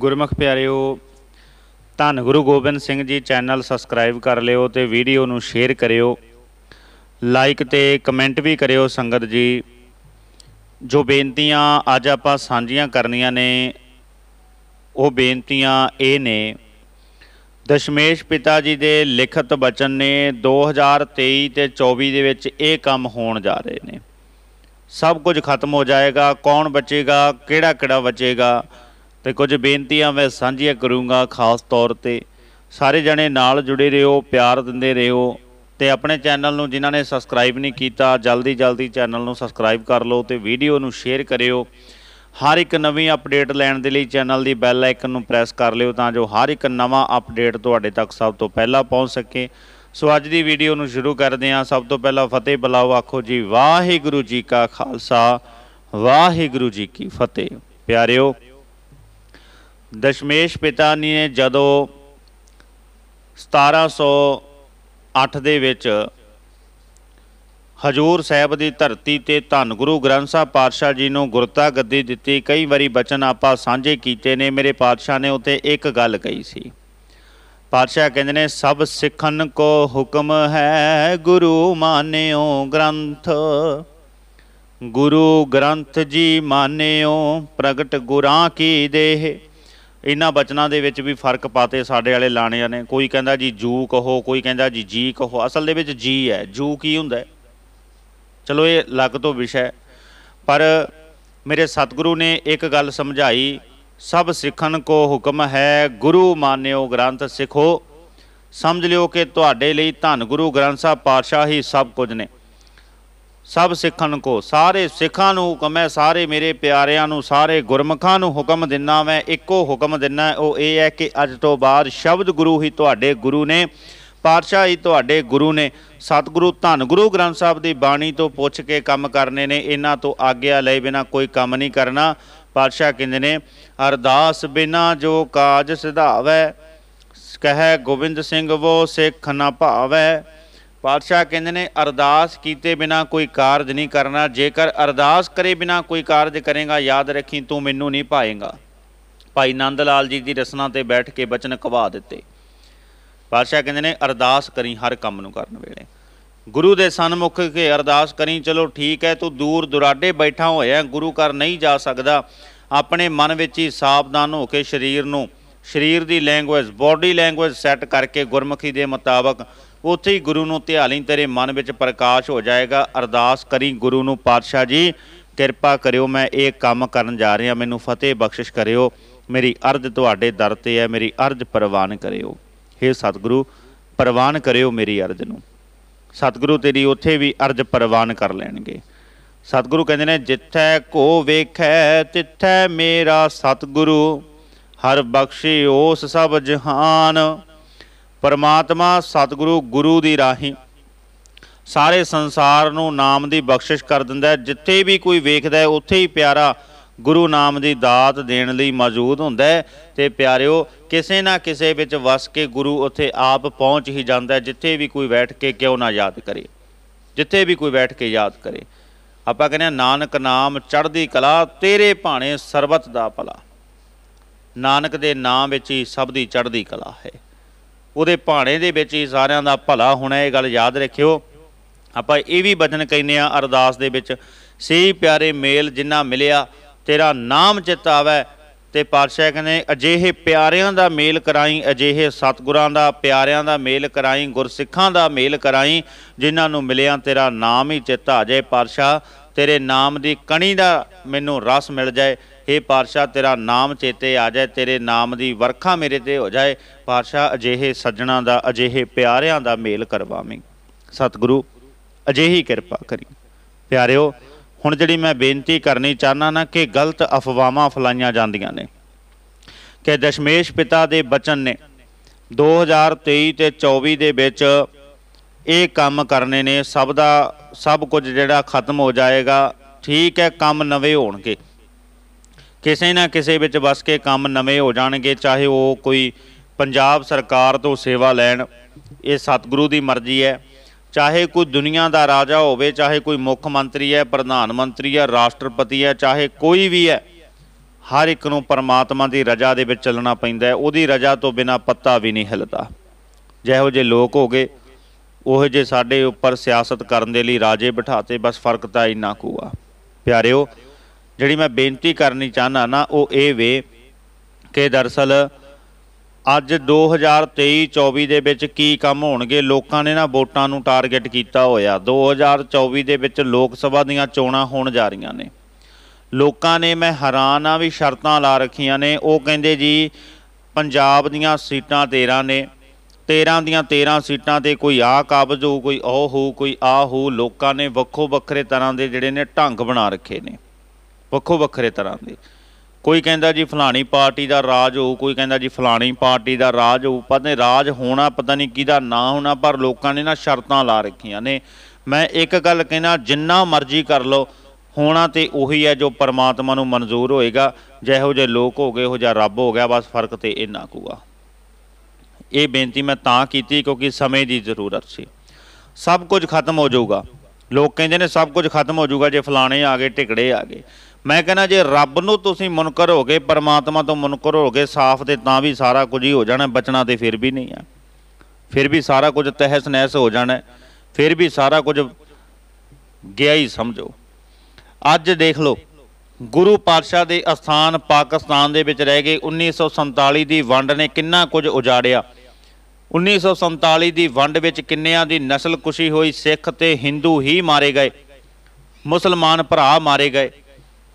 ਗੁਰਮੁਖ ਪਿਆਰਿਓ ਧੰਨ ਗੁਰੂ ਗੋਬਿੰਦ ਸਿੰਘ ਜੀ ਚੈਨਲ ਸਬਸਕ੍ਰਾਈਬ ਕਰ ਲਿਓ ਤੇ ਵੀਡੀਓ ਨੂੰ ਸ਼ੇਅਰ ਕਰਿਓ ਲਾਈਕ ਤੇ ਕਮੈਂਟ ਵੀ ਕਰਿਓ ਸੰਗਤ ਜੀ ਜੋ ਬੇਨਤੀਆਂ ਅੱਜ ਆਪਾਂ ਸਾਂਝੀਆਂ ਕਰਨੀਆਂ ਨੇ ਉਹ ਬੇਨਤੀਆਂ ਇਹ ਨੇ ਦਸ਼ਮੇਸ਼ ਪਿਤਾ ਜੀ ਦੇ ਲਿਖਤ ਬਚਨ ਨੇ 2023 ਤੇ 24 ਦੇ ਵਿੱਚ ਇਹ ਕੰਮ ਹੋਣ ਜਾ ਰਹੇ ਨੇ ਸਭ ਕੁਝ ਖਤਮ ਹੋ ਜਾਏਗਾ ਕੌਣ ਬਚੇਗਾ ਕਿਹੜਾ ਕਿਹੜਾ ਬਚੇਗਾ ਤੇ ਕੁਝ ਬੇਨਤੀਆਂ ਮੈਂ ਸਾਂਝੀਆਂ ਕਰੂੰਗਾ ਖਾਸ ਤੌਰ ਤੇ ਸਾਰੇ ਜਣੇ ਨਾਲ ਜੁੜੇ ਰਹੋ ਪਿਆਰ ਦਿੰਦੇ ਰਹੋ ਤੇ ਆਪਣੇ ਚੈਨਲ ਨੂੰ ਜਿਨ੍ਹਾਂ ਨੇ ਸਬਸਕ੍ਰਾਈਬ ਨਹੀਂ ਕੀਤਾ ਜਲਦੀ ਜਲਦੀ ਚੈਨਲ ਨੂੰ ਸਬਸਕ੍ਰਾਈਬ ਕਰ ਲਓ ਤੇ ਵੀਡੀਓ ਨੂੰ ਸ਼ੇਅਰ ਕਰਿਓ ਹਰ ਇੱਕ ਨਵੀਂ ਅਪਡੇਟ ਲੈਣ ਦੇ ਲਈ ਚੈਨਲ ਦੀ ਬੈਲ ਆਈਕਨ ਨੂੰ ਪ੍ਰੈਸ ਕਰ ਲਿਓ ਤਾਂ ਜੋ ਹਰ ਇੱਕ ਨਵਾਂ ਅਪਡੇਟ ਤੁਹਾਡੇ ਤੱਕ ਸਭ ਤੋਂ ਪਹਿਲਾਂ ਪਹੁੰਚ ਸਕੇ ਸੋ ਅੱਜ ਦੀ ਵੀਡੀਓ ਨੂੰ ਸ਼ੁਰੂ ਕਰਦੇ ਹਾਂ ਸਭ ਤੋਂ ਪਹਿਲਾਂ ਫਤਿਹ ਬਲਾਓ ਆਖੋ ਜੀ ਵਾਹਿਗੁਰੂ ਜੀ ਕਾ ਖਾਲਸਾ ਵਾਹਿਗੁਰੂ ਜੀ ਕੀ ਫਤਿਹ ਪਿਆਰਿਓ ਦਸ਼ਮੇਸ਼ ਪਿਤਾ ਨੇ ਜਦੋਂ 1708 ਦੇ ਵਿੱਚ ਹਜੂਰ ਸਾਹਿਬ ਦੀ ਧਰਤੀ ਤੇ ਧੰਨ ਗੁਰੂ ਗ੍ਰੰਥ ਸਾਹਿਬ ਪਾਤਸ਼ਾਹ ਜੀ ਨੂੰ ਗੁਰਤਾ ਗੱਦੀ ਦਿੱਤੀ ਕਈ ਵਾਰੀ ਬਚਨ ਆਪਾਂ ਸਾਂਝੇ ਕੀਤੇ ਨੇ ਮੇਰੇ ਪਾਤਸ਼ਾਹ ਨੇ ਉਤੇ ਇੱਕ ਗੱਲ ਕਹੀ ਸੀ ਪਾਤਸ਼ਾਹ ਕਹਿੰਦੇ ਨੇ ਸਭ ਸਿੱਖਨ ਕੋ ਹੁਕਮ ਹੈ ਗੁਰੂ ਮਾਨਿਓ ਗ੍ਰੰਥ ਗੁਰੂ ਗ੍ਰੰਥ ਜੀ ਮਾਨਿਓ ਪ੍ਰਗਟ ਗੁਰਾਂ ਕੀ ਦੇਹ ਇਹਨਾਂ ਬਚਨਾਂ ਦੇ ਵਿੱਚ ਵੀ ਫਰਕ ਪਾਤੇ ਸਾਡੇ ਵਾਲੇ ਲਾਣਿਆਂ ਨੇ ਕੋਈ ਕਹਿੰਦਾ ਜੀ ਜੂ ਕਹੋ ਕੋਈ ਕਹਿੰਦਾ ਜੀ ਜੀ ਕਹੋ ਅਸਲ ਦੇ ਵਿੱਚ ਜੀ ਹੈ ਜੂ ਕੀ ਹੁੰਦਾ ਹੈ ਚਲੋ ਇਹ ਲੱਗ ਤੋਂ ਵਿਸ਼ਾ ਪਰ ਮੇਰੇ ਸਤਿਗੁਰੂ ਨੇ ਇੱਕ ਗੱਲ ਸਮਝਾਈ ਸਭ ਸਿੱਖਣ ਕੋ ਹੁਕਮ ਹੈ ਗੁਰੂ ਮਾਨਿਓ ਗ੍ਰੰਥ ਸਿੱਖੋ ਸਮਝ ਲਿਓ ਕਿ ਤੁਹਾਡੇ ਲਈ ਧੰਨ ਗੁਰੂ ਗ੍ਰੰਥ ਸਾਹਿਬ ਪਾਤਸ਼ਾਹ ਹੀ ਸਭ ਕੁਝ ਨੇ ਸਭ ਸਿੱਖਣ ਕੋ ਸਾਰੇ ਸਿੱਖਾਂ ਨੂੰ ਹੁਕਮ ਹੈ ਸਾਰੇ ਮੇਰੇ ਪਿਆਰਿਆਂ ਨੂੰ ਸਾਰੇ ਗੁਰਮਖਾਂ ਨੂੰ ਹੁਕਮ ਦਿੰਨਾ ਮੈਂ ਇੱਕੋ ਹੁਕਮ ਦਿੰਨਾ ਉਹ ਇਹ ਹੈ ਕਿ ਅੱਜ ਤੋਂ ਬਾਅਦ ਸ਼ਬਦ ਗੁਰੂ ਹੀ ਤੁਹਾਡੇ ਗੁਰੂ ਨੇ ਪਾਤਸ਼ਾਹ ਹੀ ਤੁਹਾਡੇ ਗੁਰੂ ਨੇ ਸਤਿਗੁਰੂ ਧੰਨ ਗੁਰੂ ਗ੍ਰੰਥ ਸਾਹਿਬ ਦੀ ਬਾਣੀ ਤੋਂ ਪੁੱਛ ਕੇ ਕੰਮ ਕਰਨੇ ਨੇ ਇਹਨਾਂ ਤੋਂ ਆਗਿਆ ਲੈ ਬਿਨਾ ਕੋਈ ਕੰਮ ਨਹੀਂ ਕਰਨਾ ਪਾਤਸ਼ਾਹ ਕਹਿੰਦੇ ਨੇ ਅਰਦਾਸ ਬਿਨਾ ਜੋ ਕਾਜ ਸਿਧਾਵੈ ਕਹੇ ਗੋਬਿੰਦ ਸਿੰਘ ਵੋ ਸਿੱਖ ਨਾ ਭਾਵੈ ਪਾਤਸ਼ਾਹ ਕਹਿੰਦੇ ਨੇ ਅਰਦਾਸ ਕੀਤੇ ਬਿਨਾ ਕੋਈ ਕਾਰਜ ਨਹੀਂ ਕਰਨਾ ਜੇਕਰ ਅਰਦਾਸ ਕਰੇ ਬਿਨਾ ਕੋਈ ਕਾਰਜ ਕਰੇਗਾ ਯਾਦ ਰੱਖੀ ਤੂੰ ਮੈਨੂੰ ਨਹੀਂ ਪਾਏਗਾ ਭਾਈ ਨੰਦ ਲਾਲ ਜੀ ਦੀ ਰਸਨਾ ਤੇ ਬੈਠ ਕੇ ਬਚਨ ਕਵਾ ਦਿੱਤੇ ਪਾਤਸ਼ਾਹ ਕਹਿੰਦੇ ਨੇ ਅਰਦਾਸ ਕਰੀ ਹਰ ਕੰਮ ਨੂੰ ਕਰਨ ਵੇਲੇ ਗੁਰੂ ਦੇ ਸਨਮੁਖ ਕੇ ਅਰਦਾਸ ਕਰੀ ਚਲੋ ਠੀਕ ਹੈ ਤੂੰ ਦੂਰ ਦੁਰਾਡੇ ਬੈਠਾ ਹੋਇਆ ਗੁਰੂ ਘਰ ਨਹੀਂ ਜਾ ਸਕਦਾ ਆਪਣੇ ਮਨ ਵਿੱਚ ਹੀ ਸਾਵਧਾਨ ਹੋ ਕੇ ਸਰੀਰ ਨੂੰ ਸਰੀਰ ਦੀ ਲੈਂਗੁਏਜ ਬਾਡੀ ਲੈਂਗੁਏਜ ਸੈੱਟ ਕਰਕੇ ਗੁਰਮੁਖੀ ਦੇ ਮੁਤਾਬਕ ਉੱਥੇ ਹੀ ਗੁਰੂ ਨੂੰ ਧਿਆਲੀ ਤੇਰੇ ਮਨ ਵਿੱਚ ਪ੍ਰਕਾਸ਼ ਹੋ ਜਾਏਗਾ ਅਰਦਾਸ ਕਰੀ ਗੁਰੂ ਨੂੰ ਪਾਤਸ਼ਾਹ ਜੀ ਕਿਰਪਾ ਕਰਿਓ ਮੈਂ ਇਹ ਕੰਮ ਕਰਨ ਜਾ ਰਿਹਾ ਮੈਨੂੰ ਫਤਿਹ ਬਖਸ਼ਿਸ਼ ਕਰਿਓ ਮੇਰੀ ਅਰਜ਼ ਤੁਹਾਡੇ ਦਰ ਤੇ ਹੈ ਮੇਰੀ ਅਰਜ਼ ਪ੍ਰਵਾਨ ਕਰਿਓ हे ਸਤਿਗੁਰੂ ਪ੍ਰਵਾਨ ਕਰਿਓ ਮੇਰੀ ਅਰਜ਼ ਨੂੰ ਸਤਿਗੁਰੂ ਤੇਰੀ ਉੱਥੇ ਵੀ ਅਰਜ਼ ਪ੍ਰਵਾਨ ਕਰ ਲੈਣਗੇ ਸਤਿਗੁਰੂ ਕਹਿੰਦੇ ਨੇ ਜਿੱਥੈ ਕੋ ਵੇਖੈ ਤਿੱਥੈ ਮੇਰਾ ਸਤਿਗੁਰੂ ਹਰ ਬਖਸ਼ੀ ਉਸ ਸਭ ਜਹਾਨ ਪਰਮਾਤਮਾ ਸਤਿਗੁਰੂ ਗੁਰੂ ਦੀ ਰਾਹੀ ਸਾਰੇ ਸੰਸਾਰ ਨੂੰ ਨਾਮ ਦੀ ਬਖਸ਼ਿਸ਼ ਕਰ ਦਿੰਦਾ ਜਿੱਥੇ ਵੀ ਕੋਈ ਵੇਖਦਾ ਹੈ ਉੱਥੇ ਹੀ ਪਿਆਰਾ ਗੁਰੂ ਨਾਮ ਦੀ ਦਾਤ ਦੇਣ ਲਈ ਮੌਜੂਦ ਹੁੰਦਾ ਹੈ ਤੇ ਪਿਆਰਿਓ ਕਿਸੇ ਨਾ ਕਿਸੇ ਵਿੱਚ ਵਸ ਕੇ ਗੁਰੂ ਉੱਥੇ ਆਪ ਪਹੁੰਚ ਹੀ ਜਾਂਦਾ ਜਿੱਥੇ ਵੀ ਕੋਈ ਬੈਠ ਕੇ ਕਿਉਂ ਨਾ ਯਾਦ ਕਰੇ ਜਿੱਥੇ ਵੀ ਕੋਈ ਬੈਠ ਕੇ ਯਾਦ ਕਰੇ ਆਪਾਂ ਕਹਿੰਦੇ ਨਾਨਕ ਨਾਮ ਚੜ੍ਹਦੀ ਕਲਾ ਤੇਰੇ ਭਾਣੇ ਸਰਬਤ ਦਾ ਭਲਾ ਨਾਨਕ ਦੇ ਨਾਮ ਵਿੱਚ ਹੀ ਸਭ ਦੀ ਚੜ੍ਹਦੀ ਕਲਾ ਹੈ ਉਹਦੇ ਭਾਣੇ ਦੇ ਵਿੱਚ ਹੀ ਸਾਰਿਆਂ ਦਾ ਭਲਾ ਹੋਣਾ ਇਹ ਗੱਲ ਯਾਦ ਰੱਖਿਓ ਆਪਾਂ ਇਹ ਵੀ ਬਚਨ ਕਹਿੰਨੇ ਆ ਅਰਦਾਸ ਦੇ ਵਿੱਚ ਸਹੀ ਪਿਆਰੇ ਮੇਲ ਜਿੰਨਾ ਮਿਲਿਆ ਤੇਰਾ ਨਾਮ ਚਿਤ ਆਵੇ ਤੇ ਪਾਤਸ਼ਾਹ ਕਹਿੰਦੇ ਅਜਿਹੇ ਪਿਆਰਿਆਂ ਦਾ ਮੇਲ ਕਰਾਈ ਅਜਿਹੇ ਸਤਗੁਰਾਂ ਦਾ ਪਿਆਰਿਆਂ ਦਾ ਮੇਲ ਕਰਾਈ ਗੁਰਸਿੱਖਾਂ ਦਾ ਮੇਲ ਕਰਾਈ ਜਿਨ੍ਹਾਂ ਨੂੰ ਮਿਲਿਆ ਤੇਰਾ ਨਾਮ ਹੀ ਚਿਤ ਆ ਜਾਏ ਪਾਤਸ਼ਾਹ ਤੇਰੇ ਨਾਮ ਦੀ ਕਣੀ ਦਾ ਮੈਨੂੰ ਰਸ ਮਿਲ ਜਾਏ हे ਪਾਤਸ਼ਾਹ ਤੇਰਾ ਨਾਮ ਚੇਤੇ ਆ ਜਾਏ ਤੇਰੇ ਨਾਮ ਦੀ ਵਰਖਾ ਮੇਰੇ ਤੇ ਹੋ ਜਾਏ ਪਾਤਸ਼ਾਹ ਅਜਿਹੇ ਸੱਜਣਾ ਦਾ ਅਜਿਹੇ ਪਿਆਰਿਆਂ ਦਾ ਮੇਲ ਕਰਵਾਵੇਂ ਸਤਿਗੁਰੂ ਅਜਿਹੀ ਕਿਰਪਾ ਕਰੀ ਪਿਆਰਿਓ ਹੁਣ ਜਿਹੜੀ ਮੈਂ ਬੇਨਤੀ ਕਰਨੀ ਚਾਹਨਾ ਨਾ ਕਿ ਗਲਤ ਅਫਵਾਹਾਂ ਫਲਾਈਆਂ ਜਾਂਦੀਆਂ ਨੇ ਕਿ ਦਸ਼ਮੇਸ਼ ਪਿਤਾ ਦੇ ਬਚਨ ਨੇ 2023 ਤੇ 24 ਦੇ ਵਿੱਚ ਇਹ ਕੰਮ ਕਰਨੇ ਨੇ ਸਭ ਦਾ ਸਭ ਕੁਝ ਜਿਹੜਾ ਖਤਮ ਹੋ ਜਾਏਗਾ ਠੀਕ ਹੈ ਕੰਮ ਨਵੇਂ ਹੋਣਗੇ ਕਿਸੇ ਨਾ ਕਿਸੇ ਵਿੱਚ ਵਸ ਕੇ ਕੰਮ ਨਵੇਂ ਹੋ ਜਾਣਗੇ ਚਾਹੇ ਉਹ ਕੋਈ ਪੰਜਾਬ ਸਰਕਾਰ ਤੋਂ ਸੇਵਾ ਲੈਣ ਇਹ ਸਤਿਗੁਰੂ ਦੀ ਮਰਜ਼ੀ ਹੈ ਚਾਹੇ ਕੋਈ ਦੁਨੀਆ ਦਾ ਰਾਜਾ ਹੋਵੇ ਚਾਹੇ ਕੋਈ ਮੁੱਖ ਮੰਤਰੀ ਹੈ ਪ੍ਰਧਾਨ ਮੰਤਰੀ ਹੈ ਰਾਸ਼ਟਰਪਤੀ ਹੈ ਚਾਹੇ ਕੋਈ ਵੀ ਹੈ ਹਰ ਇੱਕ ਨੂੰ ਪਰਮਾਤਮਾ ਦੀ ਰਜ਼ਾ ਦੇ ਵਿੱਚ ਚੱਲਣਾ ਪੈਂਦਾ ਹੈ ਉਹਦੀ ਰਜ਼ਾ ਤੋਂ ਬਿਨਾ ਪੱਤਾ ਵੀ ਨਹੀਂ ਹਿਲਦਾ ਜਿਹੋ ਜੇ ਲੋਕ ਹੋਗੇ ਉਹੋ ਜੇ ਸਾਡੇ ਉੱਪਰ ਸਿਆਸਤ ਕਰਨ ਦੇ ਲਈ ਰਾਜੇ ਬਿਠਾਤੇ ਬਸ ਫਰਕ ਤਾਂ ਇੰਨਾ ਕੁ ਆ ਪਿਆਰਿਓ ਜਿਹੜੀ ਮੈਂ ਬੇਨਤੀ ਕਰਨੀ ਚਾਹਨਾ ਨਾ ਉਹ ਇਹ ਵੇ ਕਿ ਦਰਸਲ ਅੱਜ 2023-24 ਦੇ ਵਿੱਚ ਕੀ ਕੰਮ ਹੋਣਗੇ ਲੋਕਾਂ ਨੇ ਨਾ ਵੋਟਾਂ ਨੂੰ ਟਾਰਗੇਟ ਕੀਤਾ ਹੋਇਆ 2024 ਦੇ ਵਿੱਚ ਲੋਕ ਸਭਾ ਦੀਆਂ ਚੋਣਾਂ ਹੋਣ ਜਾ ਰਹੀਆਂ ਨੇ ਲੋਕਾਂ ਨੇ ਮੈਂ ਹੈਰਾਨ ਆ ਵੀ ਸ਼ਰਤਾਂ ਲਾ ਰੱਖੀਆਂ ਨੇ ਉਹ ਕਹਿੰਦੇ ਜੀ ਪੰਜਾਬ ਦੀਆਂ ਸੀਟਾਂ 13 ਨੇ 13 ਦੀਆਂ 13 ਸੀਟਾਂ ਤੇ ਕੋਈ ਆ ਕਾਬਜ਼ ਹੋ ਕੋਈ ਉਹ ਹੋ ਕੋਈ ਆ ਹੋ ਲੋਕਾਂ ਨੇ ਵੱਖੋ ਵੱਖਰੇ ਤਰ੍ਹਾਂ ਦੇ ਜਿਹੜੇ ਨੇ ਢੰਗ ਬਣਾ ਰੱਖੇ ਨੇ ਵੱਖੋ ਵੱਖਰੇ ਤਰ੍ਹਾਂ ਦੇ ਕੋਈ ਕਹਿੰਦਾ ਜੀ ਫਲਾਣੀ ਪਾਰਟੀ ਦਾ ਰਾਜ ਹੋ ਕੋਈ ਕਹਿੰਦਾ ਜੀ ਫਲਾਣੀ ਪਾਰਟੀ ਦਾ ਰਾਜ ਹੋ ਪਤਾ ਨਹੀਂ ਰਾਜ ਹੋਣਾ ਪਤਾ ਨਹੀਂ ਕਿਹਦਾ ਨਾ ਹੋਣਾ ਪਰ ਲੋਕਾਂ ਨੇ ਨਾ ਸ਼ਰਤਾਂ ਲਾ ਰੱਖੀਆਂ ਨੇ ਮੈਂ ਇੱਕ ਗੱਲ ਕਹਿੰਦਾ ਜਿੰਨਾ ਮਰਜ਼ੀ ਕਰ ਲਓ ਹੋਣਾ ਤੇ ਉਹੀ ਹੈ ਜੋ ਪਰਮਾਤਮਾ ਨੂੰ ਮਨਜ਼ੂਰ ਹੋਏਗਾ ਜਿਹੋ ਜੇ ਲੋਕ ਹੋ ਗਏ ਉਹ ਜਾਂ ਰੱਬ ਹੋ ਗਿਆ ਬਸ ਫਰਕ ਤੇ ਇੰਨਾ ਆ ਇਹ ਬੇਨਤੀ ਮੈਂ ਤਾਂ ਕੀਤੀ ਕਿਉਂਕਿ ਸਮੇਂ ਦੀ ਜ਼ਰੂਰਤ ਸੀ ਸਭ ਕੁਝ ਖਤਮ ਹੋ ਜਾਊਗਾ ਲੋਕ ਕਹਿੰਦੇ ਨੇ ਸਭ ਕੁਝ ਖਤਮ ਹੋ ਜਾਊਗਾ ਜੇ ਫਲਾਣੇ ਆ ਗਏ ਟਿਕੜੇ ਆ ਗਏ ਮੈਂ ਕਹਿੰਦਾ ਜੇ ਰੱਬ ਨੂੰ ਤੁਸੀਂ ਮੁਨਕਰ ਹੋ ਗਏ ਪਰਮਾਤਮਾ ਤੋਂ ਮੁਨਕਰ ਹੋ ਗਏ ਸਾਫ਼ ਤੇ ਤਾਂ ਵੀ ਸਾਰਾ ਕੁਝ ਹੀ ਹੋ ਜਾਣਾ ਬਚਣਾ ਤੇ ਫਿਰ ਵੀ ਨਹੀਂ ਆ ਫਿਰ ਵੀ ਸਾਰਾ ਕੁਝ ਤਹਿਸ ਨਹਿਸ ਹੋ ਜਾਣਾ ਫਿਰ ਵੀ ਸਾਰਾ ਕੁਝ ਗਿਆ ਹੀ ਸਮਝੋ ਅੱਜ ਦੇਖ ਲਓ ਗੁਰੂ ਪਾਤਸ਼ਾਹ ਦੇ ਅਸਥਾਨ ਪਾਕਿਸਤਾਨ ਦੇ ਵਿੱਚ ਰਹਿ ਗਏ 1947 ਦੀ ਵੰਡ ਨੇ ਕਿੰਨਾ ਕੁਝ ਉਜਾੜਿਆ 1947 ਦੀ ਵੰਡ ਵਿੱਚ ਕਿੰਨਿਆਂ ਦੀ ਨਸਲ ਕੁਸ਼ੀ ਹੋਈ ਸਿੱਖ ਤੇ ਹਿੰਦੂ ਹੀ ਮਾਰੇ ਗਏ ਮੁਸਲਮਾਨ ਭਰਾ ਮਾਰੇ ਗਏ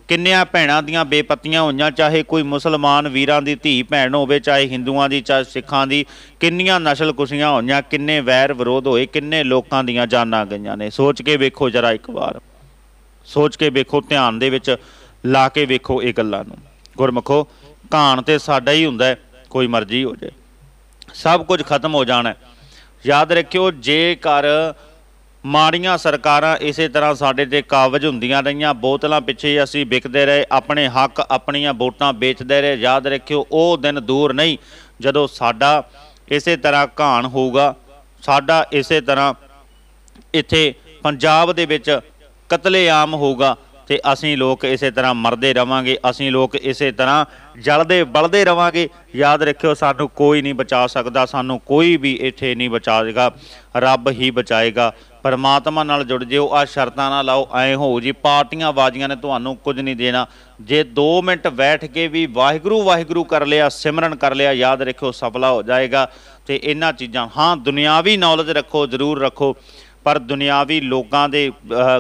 ਕਿੰਨਿਆਂ ਭੈਣਾਂ ਦੀਆਂ ਬੇਪਤੀਆਂ ਹੋਈਆਂ ਚਾਹੇ ਕੋਈ ਮੁਸਲਮਾਨ ਵੀਰਾਂ ਦੀ ਧੀ ਭੈਣ ਹੋਵੇ ਚਾਹੇ ਹਿੰਦੂਆਂ ਦੀ ਚਾਹੇ ਸਿੱਖਾਂ ਦੀ ਕਿੰਨੀਆਂ ਨਸਲ ਕੁਸ਼ੀਆਂ ਹੋਈਆਂ ਕਿੰਨੇ ਵੈਰ ਵਿਰੋਧ ਹੋਏ ਕਿੰਨੇ ਲੋਕਾਂ ਦੀਆਂ ਜਾਨਾਂ ਗਈਆਂ ਨੇ ਸੋਚ ਕੇ ਵੇਖੋ ਜਰਾ ਇੱਕ ਵਾਰ ਸੋਚ ਕੇ ਵੇਖੋ ਧਿਆਨ ਦੇ ਵਿੱਚ ਲਾ ਕੇ ਵੇਖੋ ਇਹ ਗੱਲਾਂ ਨੂੰ ਗੁਰਮਖੋ ਕਾਣ ਤੇ ਸਾਡਾ ਹੀ ਹੁੰਦਾ ਕੋਈ ਮਰਜ਼ੀ ਹੋ ਜਾਏ ਸਭ ਕੁਝ ਖਤਮ ਹੋ ਜਾਣਾ ਯਾਦ ਰੱਖਿਓ ਜੇਕਰ ਮਾੜੀਆਂ ਸਰਕਾਰਾਂ ਇਸੇ ਤਰ੍ਹਾਂ ਸਾਡੇ ਤੇ ਕਾਬਜ ਹੁੰਦੀਆਂ ਰਹੀਆਂ ਬੋਤਲਾਂ ਪਿੱਛੇ ਅਸੀਂ ਵਿਕਦੇ ਰਹੇ ਆਪਣੇ ਹੱਕ ਆਪਣੀਆਂ ਵੋਟਾਂ ਵੇਚਦੇ ਰਹੇ ਯਾਦ ਰੱਖਿਓ ਉਹ ਦਿਨ ਦੂਰ ਨਹੀਂ ਜਦੋਂ ਸਾਡਾ ਇਸੇ ਤਰ੍ਹਾਂ ਘਾਣ ਹੋਊਗਾ ਸਾਡਾ ਇਸੇ ਤਰ੍ਹਾਂ ਇੱਥੇ ਪੰਜਾਬ ਦੇ ਵਿੱਚ ਕਤਲੇਆਮ ਹੋਊਗਾ ਤੇ ਅਸੀਂ ਲੋਕ ਇਸੇ ਤਰ੍ਹਾਂ ਮਰਦੇ ਰਵਾਂਗੇ ਅਸੀਂ ਲੋਕ ਇਸੇ ਤਰ੍ਹਾਂ ਜਲਦੇ ਬਲਦੇ ਰਵਾਂਗੇ ਯਾਦ ਰੱਖਿਓ ਸਾਨੂੰ ਕੋਈ ਨਹੀਂ ਬਚਾ ਸਕਦਾ ਸਾਨੂੰ ਕੋਈ ਵੀ ਇੱਥੇ ਨਹੀਂ ਬਚਾਏਗਾ ਰੱਬ ਹੀ ਬਚਾਏਗਾ ਪਰਮਾਤਮਾ ਨਾਲ ਜੁੜ ਜਿਓ ਆ ਸ਼ਰਤਾਂ ਨਾ ਲਾਓ ਐ ਹੋ ਜੀ ਪਾਰਟੀਆਂ ਬਾਜੀਆਂ ਨੇ ਤੁਹਾਨੂੰ ਕੁਝ ਨਹੀਂ ਦੇਣਾ ਜੇ 2 ਮਿੰਟ ਬੈਠ ਕੇ ਵੀ ਵਾਹਿਗੁਰੂ ਵਾਹਿਗੁਰੂ ਕਰ ਲਿਆ ਸਿਮਰਨ ਕਰ ਲਿਆ ਯਾਦ ਰੱਖਿਓ ਸਫਲਾ ਹੋ ਜਾਏਗਾ ਤੇ ਇਹਨਾਂ ਚੀਜ਼ਾਂ ਹਾਂ ਦੁਨਿਆਵੀ ਨੌਲੇਜ ਰੱਖੋ ਜ਼ਰੂਰ ਰੱਖੋ ਪਰ ਦੁਨਿਆਵੀ ਲੋਕਾਂ ਦੇ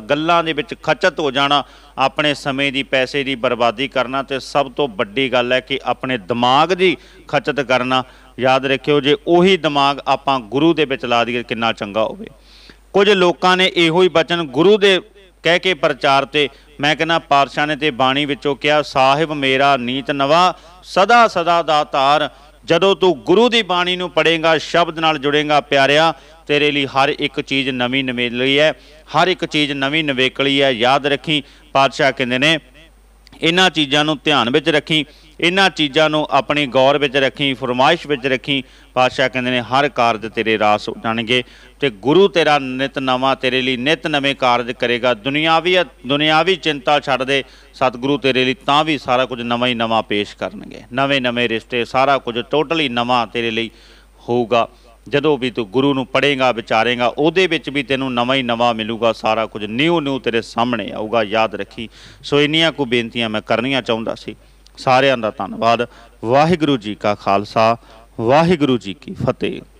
ਗੱਲਾਂ ਦੇ ਵਿੱਚ ਖਚਤ ਹੋ ਜਾਣਾ ਆਪਣੇ ਸਮੇਂ ਦੀ ਪੈਸੇ ਦੀ ਬਰਬਾਦੀ ਕਰਨਾ ਤੇ ਸਭ ਤੋਂ ਵੱਡੀ ਗੱਲ ਹੈ ਕਿ ਆਪਣੇ ਦਿਮਾਗ ਦੀ ਖਚਤ ਕਰਨਾ ਯਾਦ ਰੱਖਿਓ ਜੇ ਉਹੀ ਦਿਮਾਗ ਆਪਾਂ ਗੁਰੂ ਦੇ ਵਿੱਚ ਲਾ ਦਈਏ ਕਿੰਨਾ ਚੰਗਾ ਹੋਵੇ ਕੁਝ ਲੋਕਾਂ ਨੇ ਇਹੋ ਹੀ ਬਚਨ ਗੁਰੂ ਦੇ ਕਹਿ ਕੇ ਪ੍ਰਚਾਰ ਤੇ ਮੈਂ ਕਹਿੰਦਾ ਪਾਤਸ਼ਾਹ ਨੇ ਤੇ ਬਾਣੀ ਵਿੱਚੋਂ ਕਿਹਾ ਸਾਹਿਬ ਮੇਰਾ ਨੀਤ ਨਵਾ ਸਦਾ ਸਦਾ ਦਾਤਾਰ ਜਦੋਂ ਤੂੰ ਗੁਰੂ ਦੀ ਬਾਣੀ ਨੂੰ ਪੜੇਗਾ ਸ਼ਬਦ ਨਾਲ ਜੁੜੇਗਾ ਪਿਆਰਿਆ ਤੇਰੇ ਲਈ ਹਰ ਇੱਕ ਚੀਜ਼ ਨਵੀਂ ਨਵੇਲੀ ਹੈ ਹਰ ਇੱਕ ਚੀਜ਼ ਨਵੀਂ ਨਵੇਕਲੀ ਹੈ ਯਾਦ ਰੱਖੀ ਪਾਤਸ਼ਾਹ ਕਹਿੰਦੇ ਨੇ ਇਹਨਾਂ ਚੀਜ਼ਾਂ ਨੂੰ ਧਿਆਨ ਵਿੱਚ ਰੱਖੀ ਇਹਨਾਂ ਚੀਜ਼ਾਂ ਨੂੰ ਆਪਣੀ ਗੌਰ ਵਿੱਚ ਰੱਖੀ ਫਰਮਾਇਸ਼ ਵਿੱਚ ਰੱਖੀ ਪਾਤਸ਼ਾਹ ਕਹਿੰਦੇ ਨੇ ਹਰ ਕਾਰਜ ਤੇਰੇ ਰਾਸ ਜਾਣਗੇ ਤੇ ਗੁਰੂ ਤੇਰਾ ਨਿਤ ਨਵਾਂ ਤੇਰੇ ਲਈ ਨਿਤ ਨਵੇਂ ਕਾਰਜ ਕਰੇਗਾ ਦੁਨਿਆਵੀ ਦੁਨਿਆਵੀ ਚਿੰਤਾ ਛੱਡ ਦੇ ਸਤਿਗੁਰੂ ਤੇਰੇ ਲਈ ਤਾਂ ਵੀ ਸਾਰਾ ਕੁਝ ਨਵਾਂ ਹੀ ਨਵਾਂ ਪੇਸ਼ ਕਰਨਗੇ ਨਵੇਂ ਨਵੇਂ ਰਿਸ਼ਤੇ ਸਾਰਾ ਕੁਝ ਟੋਟਲੀ ਨਵਾਂ ਤੇਰੇ ਲਈ ਹੋਊਗਾ ਜਦੋਂ ਵੀ ਤੂੰ ਗੁਰੂ ਨੂੰ ਪੜੇਗਾ ਵਿਚਾਰੇਗਾ ਉਹਦੇ ਵਿੱਚ ਵੀ ਤੈਨੂੰ ਨਵਾਂ ਹੀ ਨਵਾਂ ਮਿਲੂਗਾ ਸਾਰਾ ਕੁਝ ਨਿਊ ਨਿਊ ਤੇਰੇ ਸਾਹਮਣੇ ਆਊਗਾ ਯਾਦ ਰੱਖੀ ਸੋ ਇੰਨੀਆਂ ਕੋ ਬੇਨਤੀਆਂ ਮੈਂ ਕਰਨੀਆਂ ਚਾਹੁੰਦਾ ਸੀ ਸਾਰਿਆਂ ਦਾ ਧੰਨਵਾਦ ਵਾਹਿਗੁਰੂ ਜੀ ਕਾ ਖਾਲਸਾ ਵਾਹਿਗੁਰੂ ਜੀ ਕੀ ਫਤਿਹ